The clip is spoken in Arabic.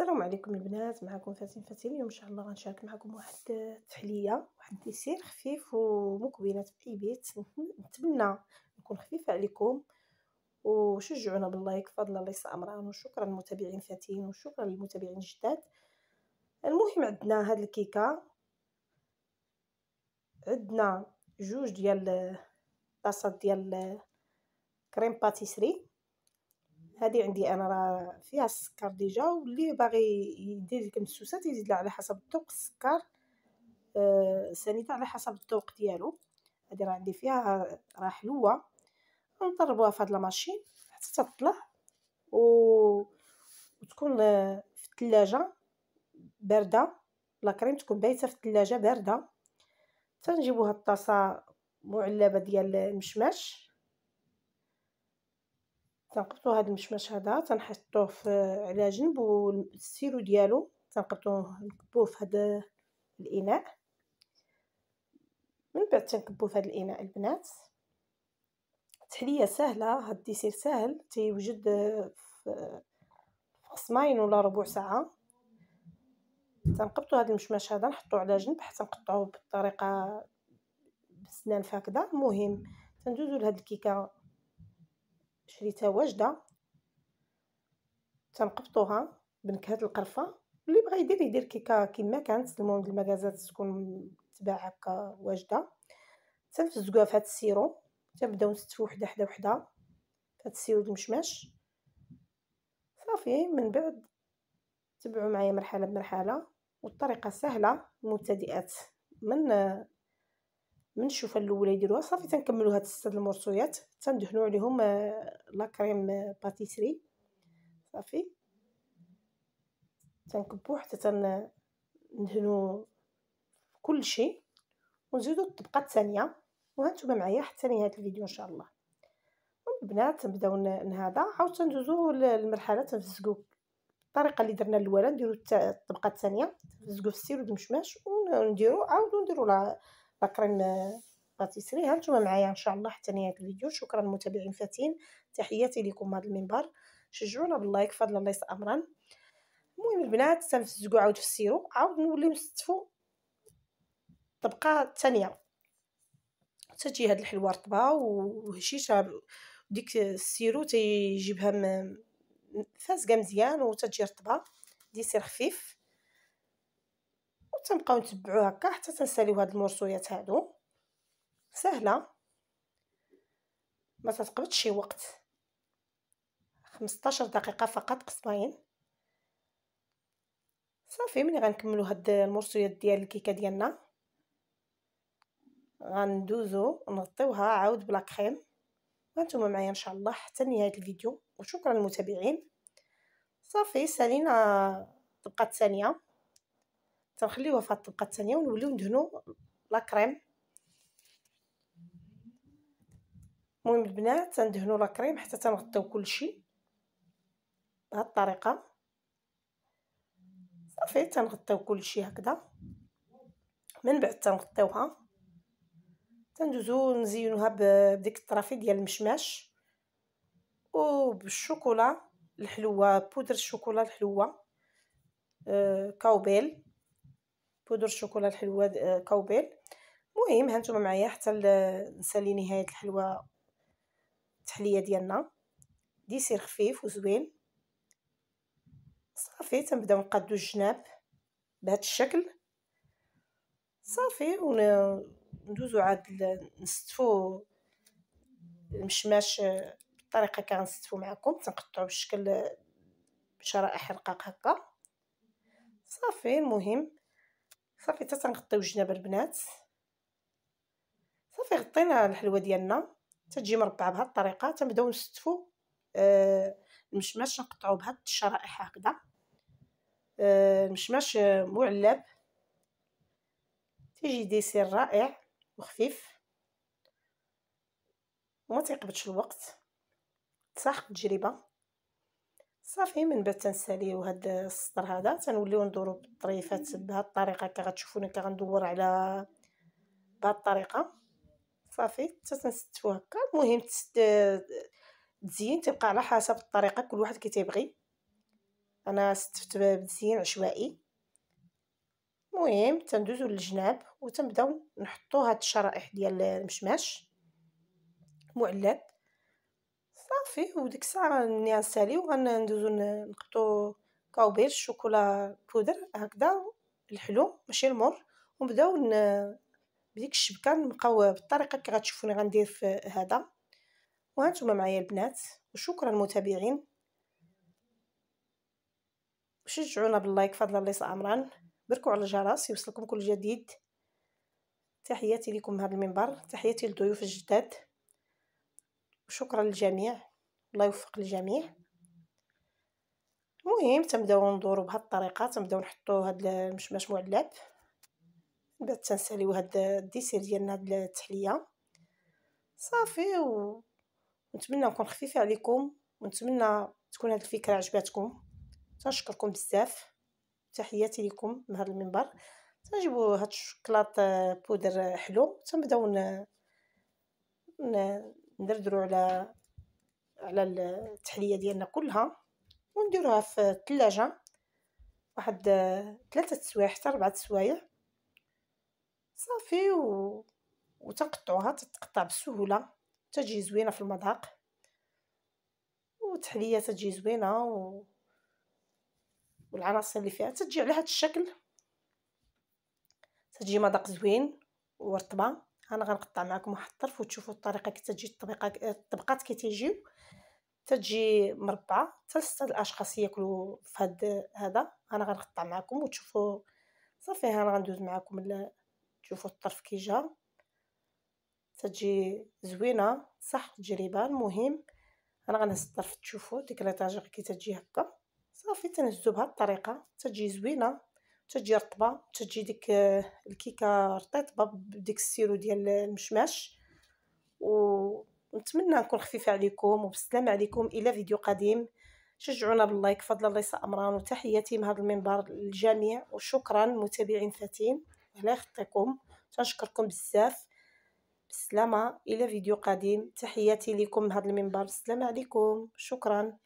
السلام عليكم البنات معكم فاتن فاتن اليوم ان شاء الله غنشارك معكم واحد التحليه واحد ديسير خفيف ومكونات في بيت نتمنى نكون خفيفه عليكم وشجعونا باللايك الله ليس امرا وشكرا للمتابعين فاتين وشكرا للمتابعين الجداد المهم عندنا هاد الكيكه عندنا جوج ديال طاسات ديال كريم باتيسري هذه عندي انا راه فيها السكر ديجا واللي باغي يدير ديك المسوسات يزيد على حسب الذوق السكر آه على حسب الذوق ديالو هذه راه عندي فيها راه حلوه نضربوها في هاد الماشين حتى تطلع و... وتكون آه، في الثلاجه بارده لا كريم تكون بايته في الثلاجه بارده تنجيبو هاد الطاسه معلبه ديال المشماش تنقبطو هاد المشمش هذا تنحطوه على جنب والسيرو ديالو تنقبطوه نكبوه في هاد الاناء من بعد تنكبوه في هاد الاناء البنات تحليه سهله هاد الديسير ساهل تيوجد في قسمين ولا ربع ساعه تنقبطو هاد المشمش هذا نحطوه على جنب حتى نقطعوه بالطريقه بسنان فاكده المهم تندوزو لهاد الكيكه شريتها واجده تنقبطوها بنكهه القرفه اللي بغى يدير يدير كيكا كما كانت المهم المكازات تكون تباع هكا واجده تنفزقوها في هاد السيرو تنبداو نستفو وحده حدا وحده هاد السيرو دمشماش صافي من بعد تبعوا معايا مرحله بمرحله والطريقه سهله مبتدئات من من الشوفه الاولى يديروها صافي تنكملو هاد السد المرصويات تندهنو عليهم آه، لا كريم باتيسري آه، صافي تنكبو حتى تندهنو كل شيء ونزيدو الطبقه الثانيه وهانتوما معايا حتى نهايه الفيديو ان شاء الله البنات نبداو هذا عاود ندوزو للمرحله تنفزقو الطريقه اللي درنا الاولى نديرو الطبقه الثانيه نفسقو في السير ودمشماش ونديرو عاودو نديرو بكرا باتيسري آه، هانتوما معايا ان شاء الله حتى نهايه الفيديو شكرا متابعين فاتين تحياتي لكم هذا المنبر شجعونا باللايك فضل الله يسر امرا المهم البنات تنفزقوا عاود في السيرو عاود نوليو نستفو الطبقه الثانيه تجي هاد الحلوه رطبه وهشيشه ديك السيرو تيجيبها فازقه مزيان وتجي رطبه ديسير خفيف تنبقاو نتبعو هكا حتى تنساليو هاد المرسويات هادو سهله ما تتقبضش شي وقت 15 دقيقه فقط قصباين صافي ملي غنكملو هاد المرسويات ديال الكيكه ديالنا غندوزو نغطيوها عاود بلا كريم وانتم معايا ان شاء الله حتى نهايه الفيديو وشكرا للمتابعين صافي سالينا طبقه ثانيه تنخليوها في الطبقه الثانيه ونوليو ندهنو لا كريم المهم البنات تندهنو لا كريم حتى تنغطيو كلشي بهاد الطريقه صافي تنغطيو كلشي هكذا من بعد تنغطيوها تندوزو نزينوها بديك الطرافي ديال المشماش وبالشوكولا الحلوه بودر الشوكولا الحلوه آه كاوبيل بودر الشوكولا الحلوة آه، كوبيل المهم هانتوما معايا حتى نسالي نهاية الحلوة التحلية ديالنا ديسير خفيف وزوين صافي تنبداو نقادو الجناب بهذا الشكل صافي وندوزو عاد نستفو المشماش آه، بالطريقه كنستفو معكم تنقطعو بشكل شرائح رقاق هكا صافي المهم صافي حتى تنغطيو الجناب البنات صافي غطينا الحلوه ديالنا تتجي مربعه بهاد الطريقه تنبداو نستفو آه المشماش نقطعو بهاد الشرائح هكذا آه المشماش آه، معلب تيجي ديسير رائع وخفيف وما تيقبضش الوقت تساحق التجربه صافي من بعد تنساليو هاد السطر هذا تنوليو ندورو بالطريفات بهاد الطريقه كي غتشوفوني غندور على بهاد الطريقه صافي حتى تنستفو هكا المهم تزين تبقى على حسب الطريقه كل واحد كي تيبغي انا ستفت بتزيين عشوائي المهم تندوزو للجناب وتنبداو نحطو هاد الشرائح ديال المشماش معلب صافي وديك الساعه راني غنساليو غندوزو نقطو كاوبير الشوكولا بودر هكذا الحلو ماشي المر ونبداو بديك الشبكه نبقاو بالطريقه كي غتشوفوني غندير في هذا وهانتوما معايا البنات وشكرا المتابعين شجعونا باللايك فضل الله عمران بركوا على الجرس يوصلكم كل جديد تحياتي لكم هذا المنبر تحياتي للضيوف الجداد وشكرا للجميع الله يوفق الجميع المهم تنبداو ندورو بهاد الطريقه تنبداو نحطو هاد المشمش معلب بعد تنساليو هاد الديسير ديالنا هاد التحليه صافي و نكون خفيفه عليكم ونتمنى تكون هاد الفكره عجباتكم تنشكركم بزاف تحياتي لكم من هاد المنبر تنجيبو هاد الشكلاط آه، بودر حلو تنبداو ن... ن... ندردرو على على التحليه ديالنا كلها ونديروها في الثلاجه واحد ثلاثه سوايع حتى ربعه سوايع صافي و وتقطعوها تتقطع بسهوله تجي زوينه في المذاق وتحليه تجي زوينه و... والعناصر اللي فيها تجي على هذا الشكل تجي مذاق زوين ورطبه انا غنقطع معكم واحد الطرف وتشوفوا الطريقه كي تجي الطبقه الطبقات كي تيجيو تجي مربعه حتى لسته الاشخاص ياكلوا في هاد هذا انا غنقطع معكم وتشوفوا صافي انا غندوز معكم تشوفوا الطرف كي جا تجي زوينه صح تجربه المهم انا غنهز الطرف تشوفوا ديك لا كي تجي هكا صافي تنهزو بهاد الطريقه تجي زوينه تجي رطبه تجي ديك الكيكه رطيطبه بديك السيرو ديال المشماش ونتمنى نكون خفيفه عليكم وبالسلامه عليكم الى فيديو قديم شجعونا باللايك فضل الله امران وتحياتي من هذا المنبر للجميع وشكرا متابعين فاتين على يخطيكم تنشكركم بزاف بالسلامه الى فيديو قديم تحياتي لكم من هذا المنبر السلام عليكم شكرا